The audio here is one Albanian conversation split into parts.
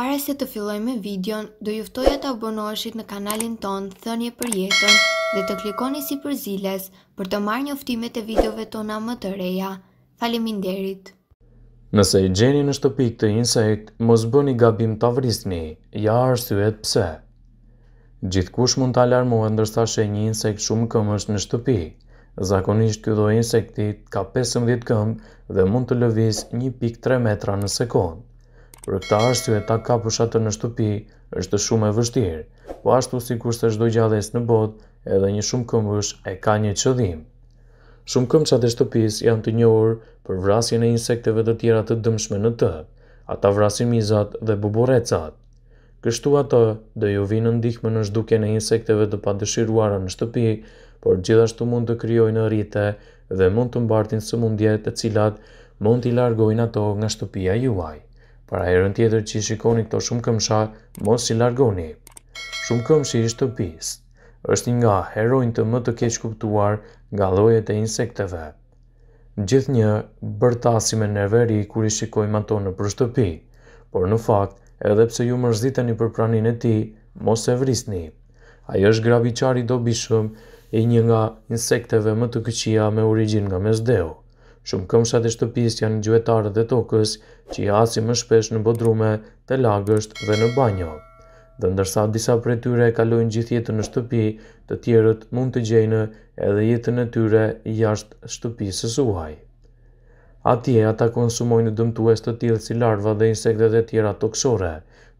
Para se të filloj me videon, do juftoja të abonoheshit në kanalin ton Thënje për jetën dhe të klikoni si për ziles për të marrë njoftimet e videove tona më të reja. Faleminderit! Nëse i gjeni në shtëpi këtë insekt, mos bëni gabim të avrisni, ja arsyet pse. Gjithkush mund të alarmohet ndërsa shë një insekt shumë këmësht në shtëpi. Zakonisht do insektit ka 15 këmë dhe mund të lëvis 1.3 metra në sekundë për këta e ta kapësh në shtëpi është shumë e vështirë, po ashtu si kurse shdo gjallës në botë edhe një shumë këmbësh e ka një qëdhim. Shumë këmbëshat e shtëpis janë të njohur për vrasjen e insekteve të tjera të dëmshme në të, ata vrasin mizat dhe buborecat. Kështu ato dhe ju vinë ndihme në shduke në insekteve të padëshiruara në shtëpi, por gjithashtu mund të në rrite dhe mund të mbartin së mundjet e cilat mund t'i largojnë ato nga shtëpia juaj. Para herën tjetër që i shikoni këto shumë këmshar, mos i largoni. Shumë këmë i shtëpis, është nga herojnë të më të keq kuptuar nga lojet e insekteve. Gjithë një bërtasi me nerveri kur i shikojmë ato në për shtëpi, por në fakt, edhe pse ju mërzitani për pranin e ti, mos e vrisni. Ajo është grabiqari do bishëm e një nga insekteve më të këqia me origin nga mesdeo. Shumë këmshat e shtëpis janë gjuetarë dhe tokës që i asim më shpesh në bodrume, të lagësht dhe në banjo. Dhe ndërsa disa për e tyre kalojnë gjithjetën në shtëpi, të tjerët mund të gjenë edhe jetën e tyre jashtë shtëpisë suaj. Atje ata konsumojnë dëmtues të tjilë si larva dhe insektet e tjera toksore,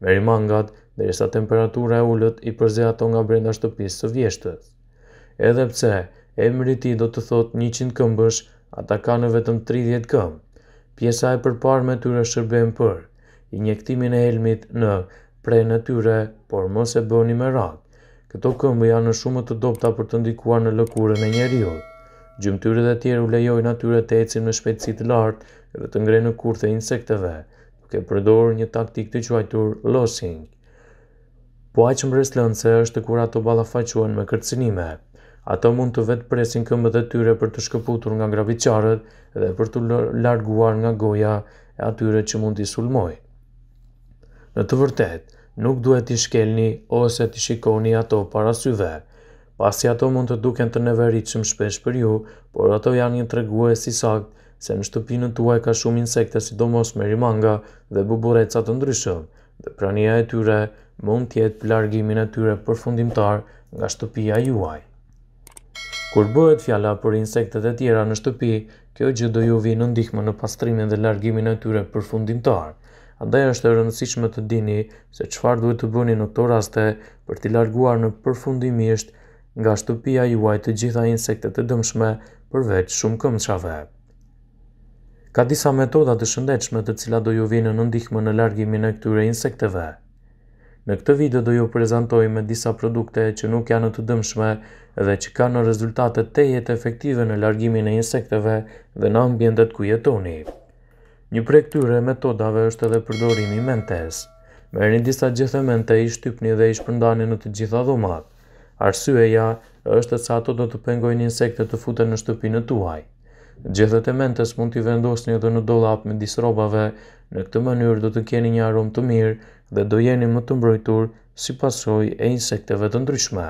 me mangat dhe jesa temperatura e ullët i përze ato nga brenda shtëpisë së vjeshtës. Edhepse, emri mëriti do të thot 100 këmbësh, Ata ka në vetëm 30 këmë. Pjesa e përpar me tyre shërbem për, i njektimin e helmit në prej në tyre, por mos e bëni me ratë. Këto këmë janë në shumë të dopta për të ndikuar në lëkurën e njeriut. Gjumëtyre dhe tjerë u lejojnë atyre të ecim në shpejtësit lartë dhe të ngrej në kurthe insekteve, duke përdojnë një taktik të quajtur losing. Po aqë mbreslënë është kur kura të balafajquen me kërcinime, ato mund të vetë presin këmbët e tyre për të shkëputur nga graviqarët dhe për të larguar nga goja e atyre që mund t'i sulmoj. Në të vërtet, nuk duhet t'i shkelni ose t'i shikoni ato para syve, pasi ato mund të duken të neveritshëm shpesh për ju, por ato janë një tregues si sakt se në shtëpinë tuaj ka shumë insekte sidomos rimanga dhe buburecat të ndryshëm, dhe prania e tyre mund tjetë largimin e tyre përfundimtar nga shtëpia juaj. Kur bëhet fjala për insektet e tjera në shtëpi, kjo gjë do ju vi në ndihmë në pastrimin dhe largimin e tyre për fundim të arë. Andaj është e rëndësishme të dini se qëfar duhet të bëni në këto raste për t'i larguar në përfundimisht nga shtëpia juaj të gjitha insektet e dëmshme përveç shumë këmë qave. Ka disa metoda të shëndechme të cila do ju vinë në ndihmë në largimin e këtyre insekteve. Në këtë video do ju prezentoj me disa produkte që nuk janë të dëmshme dhe që kanë në rezultate të jetë efektive në largimin e insekteve dhe në ambjendet ku jetoni. Një prej këtyre metodave është edhe përdorimi mentes. Merë një disa gjithë mente i shtypni dhe i shpërndani në të gjitha dhomat. Arsyeja është të ato do të pengojnë insekte të futen në shtëpinë tuaj. Gjethet e mentes mund t'i vendosni edhe në dollap me disrobave, në këtë mënyrë do të keni një aromë të mirë dhe do jeni më të mbrojtur si pasoj e insekteve të ndryshme.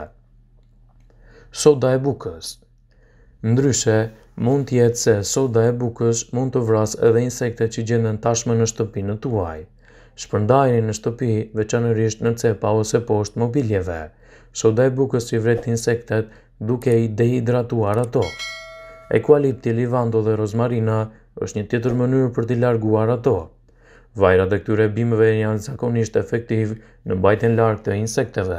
Soda e bukës Ndryshe, mund tjetë se soda e bukës mund të vras edhe insekte që gjendën tashme në shtëpi në tuaj. Shpërndajni në shtëpi veçanërisht në cepa ose poshtë mobiljeve. Soda e bukës i vret insektet duke i dehidratuar ato. Ekualipti, livando dhe rozmarina është një tjetër mënyrë për t'i larguar ato. Vajra dhe këtyre bimëve janë zakonisht efektiv në bajten lartë të insekteve.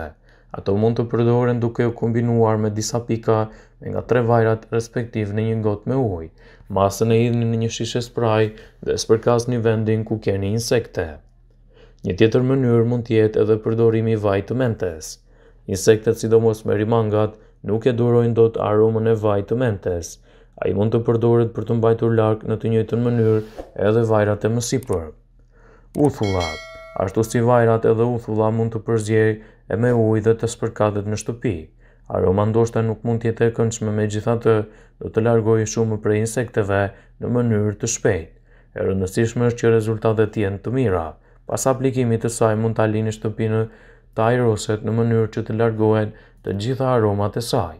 Ato mund të përdoren duke u kombinuar me disa pika nga tre vajrat respektiv në një gotë me ujë. Masën e idhni në një shishe spray dhe spërkas një vendin ku keni insekte. Një tjetër mënyrë mund tjetë edhe përdorimi vaj të mentes. Insektet sidomos me rimangat nuk e durojnë do të aromën e vaj të mentes. A i mund të përdoret për të mbajtur lark në të njëjtën mënyrë edhe vajrat e mësipërë. Uthullat Ashtu si vajrat edhe uthulla mund të përzjej e me uj dhe të spërkatet në shtupi. Aroma ndoshta nuk mund tjetë e këndshme me gjitha të do të largohi shumë për insekteve në mënyrë të shpejt. E rëndësishme është që rezultatet jenë të mira. Pas aplikimit të saj mund të alini shtupi të aeroset në mënyrë që të largohen të gjitha aromat e saj.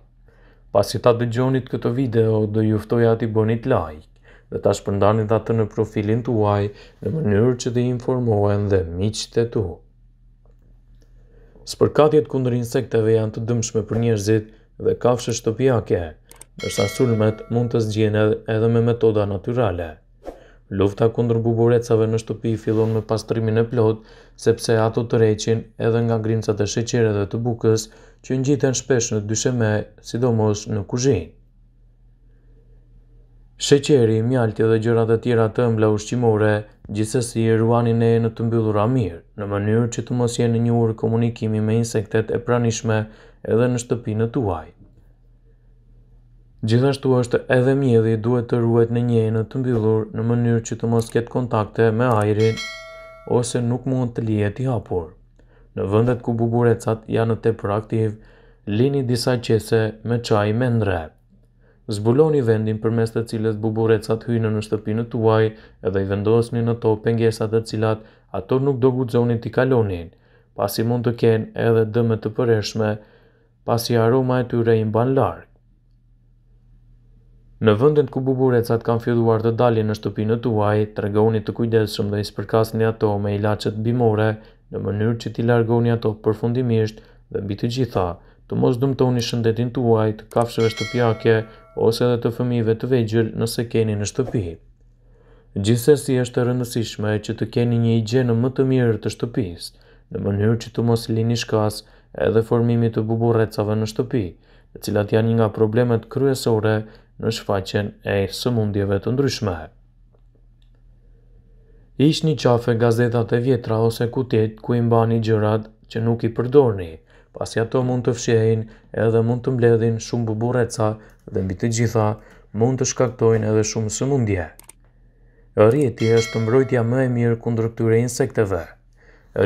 Pas i ta dëgjonit këtë video, do juftoj ati bonit like dhe ta shpërndani dhe atë në profilin të uaj në mënyrë që të informohen dhe miqët e tu. Spërkatjet kundër insekteve janë të dëmshme për njerëzit dhe kafshë shtëpijake, nërsa sulmet mund të zgjene edhe me metoda natyrale. Lufta kundër buburecave në shtëpi fillon me pastrimin e plot, sepse ato të reqin edhe nga grimcat e sheqere dhe të bukës që ngjiten shpesh në dysheme, sidomos në kuzhinë. Sheqeri, mjalti dhe gjërat e tjera të ëmbla ushqimore, gjithsesi i ruanin e në të mbyllura mirë, në mënyrë që të mos jenë një urë komunikimi me insektet e pranishme edhe në shtëpinë tuaj. Gjithashtu është edhe mjedhi duhet të ruhet në një enë të mbyllur në mënyrë që të mos ketë kontakte me ajrin ose nuk mund të lijet i hapur. Në vëndet ku buburecat janë të proaktiv, lini disa qese me qaj me ndrep zbuloni vendin për mes të cilës buburecat hyjnë në shtëpinë të uaj edhe i vendosni në to pengesat të cilat ato nuk do gudzonin t'i kalonin, pasi mund të kenë edhe dëmë të përreshme, pasi aroma e tyre i mban lartë. Në vëndën ku buburecat kanë filluar të dalin në shtëpinë të uaj, të regoni të kujdeshëm dhe i spërkasni ato me i lachet bimore, në mënyrë që ti largoni ato përfundimisht dhe mbi të gjitha, të mos dëmtoni shëndetin të uajt, kafshëve shtëpjake, ose edhe të fëmive të vegjër nëse keni në shtëpi. Gjithsesi është rëndësishme që të keni një higjienë më të mirë të shtëpis, në mënyrë që të mos lini shkas edhe formimi të buburecave në shtëpi, të cilat janë një nga problemet kryesore në shfaqen e sëmundjeve të ndryshme. Ish një qafe gazetat e vjetra ose kutit ku i mbani gjërat që nuk i përdorni, pasi ato mund të fshihin edhe mund të mbledhin shumë bubureca dhe mbi të gjitha mund të shkaktojnë edhe shumë sëmundje. Rjeti është mbrojtja më e mirë kundër këtyre insekteve.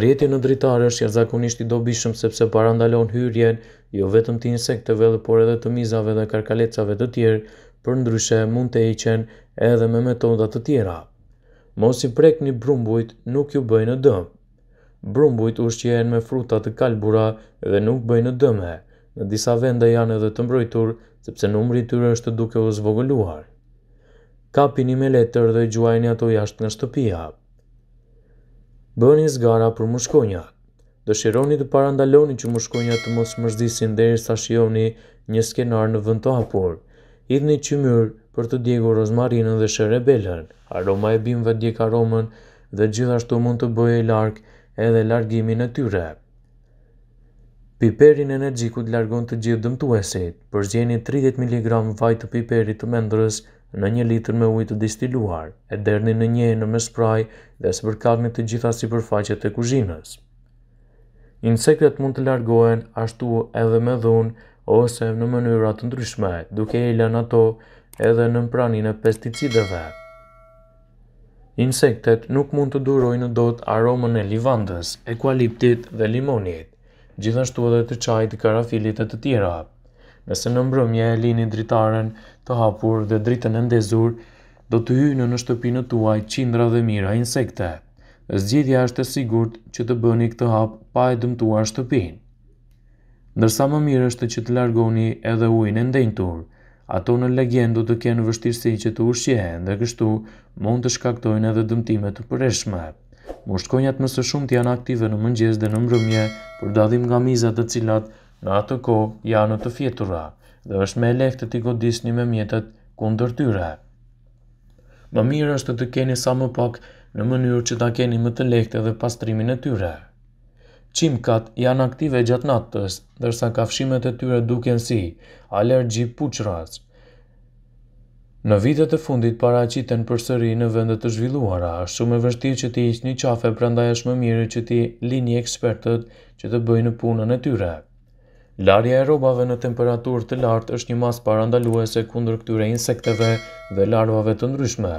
Rjeti në dritarë është jë zakonisht i dobishëm sepse parandalon hyrjen, jo vetëm të insekteve dhe por edhe të mizave dhe karkalecave të tjerë, për ndryshe mund të eqen edhe me metodat të tjera. Mos i prek një brumbujt nuk ju bëjnë dëmë brumbujt ushqien me fruta të kalbura dhe nuk bëjnë dëme. Në disa vende janë edhe të mbrojtur sepse numri i tyre është duke u zvogëluar. Kapini me letër dhe gjuajnë ato jashtë në shtëpia. Bëni zgara për mushkonja. Dëshironi të parandaloni që mushkonja të mos mërzisin dhe i shioni një skenar në vënd të hapur. Idhni qymyr për të djegur rozmarinën dhe sherebelën. aroma e bimve djek aromen dhe gjithashtu mund të bëje larkë edhe largimin e tyre. Piperin energjikut largon të gjithë dëmtuesit, përzjeni 30 mg vaj të piperit të mendrës në një litër me ujtë distiluar, e derni në një në me spray dhe sëpërkarni të gjitha si përfaqet e kuzhinës. Insektet mund të largohen ashtu edhe me dhunë ose në mënyrat të ndryshme, duke e lën ato edhe në mpranin e pesticideve. Insektet nuk mund të durojnë dot aromën e livandës, e kualiptit dhe limonit, gjithashtu edhe të qajt, karafilit e të tjera. Nëse në mbrëmje e lini dritaren të hapur dhe dritën e ndezur, do të hynë në shtëpinë tuaj qindra dhe mira insekte. Zgjidhja është e sigurt që të bëni këtë hap pa e dëmtuar shtëpinë. Ndërsa më mirë është që të largoni edhe ujin e ndenjtur, ato në legjen të kenë vështirësi që të ushqehen dhe kështu mund të shkaktojnë edhe dëmtime të përreshme. Moshkonjat më së shumë të janë aktive në mëngjes dhe në mbrëmje, për dadhim nga mizat të cilat në atë ko janë të fjetura dhe është me lehtë të t'i godisni me mjetet kundër tyre. Më mirë është të të keni sa më pak në mënyrë që ta keni më të lehtë edhe pastrimin e tyre. Qimkat janë aktive gjatë natës, dërsa kafshimet e tyre duken si alergji puqras. Në vitet e fundit para qiten për sëri në vendet të zhvilluara, është shumë e vështirë që ti ishtë një qafe prandaj është më mire që ti lini ekspertët që të bëjnë punën e tyre. Larja e robave në temperaturë të lartë është një mas parandaluese kundër këtyre insekteve dhe larvave të ndryshme.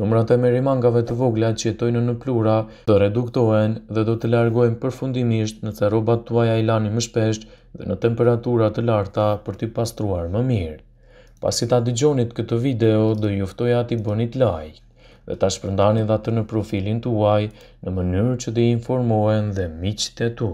Numrat e merimangave të vogla që jetojnë në plura do reduktohen dhe do të largohen përfundimisht nëse rrobat tuaja i lani më shpesht dhe në temperatura të larta për t'i pastruar më mirë. Pasi ta digjonit këtë video, do juftoja t'i bënit like dhe ta shpërndani dhe atë në profilin tuaj në mënyrë që të informohen dhe miqit e tu.